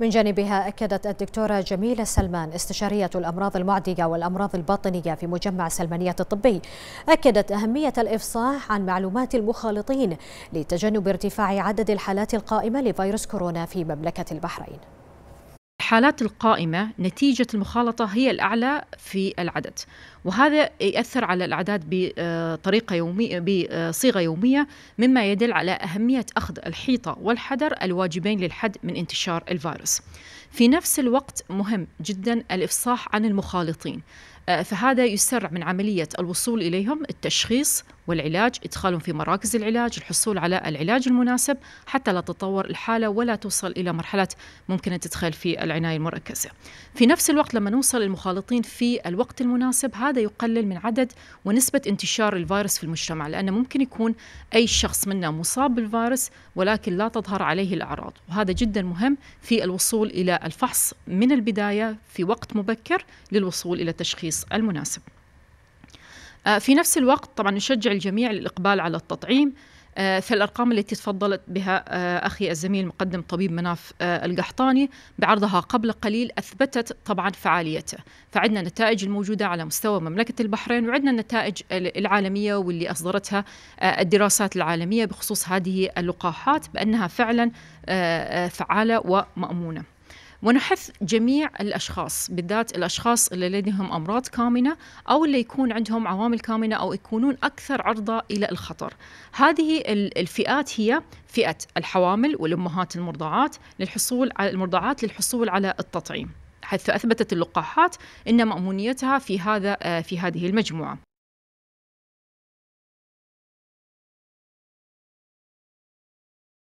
من جانبها أكدت الدكتورة جميلة سلمان استشارية الأمراض المعدية والأمراض الباطنية في مجمع سلمانية الطبي أكدت أهمية الإفصاح عن معلومات المخالطين لتجنب ارتفاع عدد الحالات القائمة لفيروس كورونا في مملكة البحرين الحالات القائمة نتيجة المخالطة هي الأعلى في العدد وهذا يؤثر على الأعداد بطريقة يومية بصيغة يومية مما يدل على أهمية أخذ الحيطة والحذر الواجبين للحد من انتشار الفيروس في نفس الوقت مهم جدا الإفصاح عن المخالطين آه، فهذا يسرع من عملية الوصول إليهم التشخيص والعلاج إدخالهم في مراكز العلاج الحصول على العلاج المناسب حتى لا تتطور الحالة ولا توصل إلى مرحلة ممكن أن تدخل في العناية المركزة في نفس الوقت لما نوصل المخالطين في الوقت المناسب هذا يقلل من عدد ونسبة انتشار الفيروس في المجتمع لأنه ممكن يكون أي شخص منا مصاب بالفيروس ولكن لا تظهر عليه الأعراض وهذا جدا مهم في الوصول إلى الفحص من البداية في وقت مبكر للوصول إلى التشخيص التشخيص المناسب آه، في نفس الوقت طبعا نشجع الجميع للإقبال على التطعيم آه، في الأرقام التي تفضلت بها آه، أخي الزميل مقدم طبيب مناف القحطاني بعرضها قبل قليل أثبتت طبعا فعاليته فعندنا نتائج الموجودة على مستوى مملكة البحرين وعندنا النتائج العالمية واللي أصدرتها الدراسات العالمية بخصوص هذه اللقاحات بأنها فعلا فعالة ومأمونة ونحث جميع الأشخاص بالذات الأشخاص اللي لديهم أمراض كامنة أو اللي يكون عندهم عوامل كامنة أو يكونون أكثر عرضة إلى الخطر هذه الفئات هي فئة الحوامل والأمهات المرضعات للحصول على المرضعات للحصول على التطعيم حيث أثبتت اللقاحات أن مأمونيتها في هذا آه، في هذه المجموعة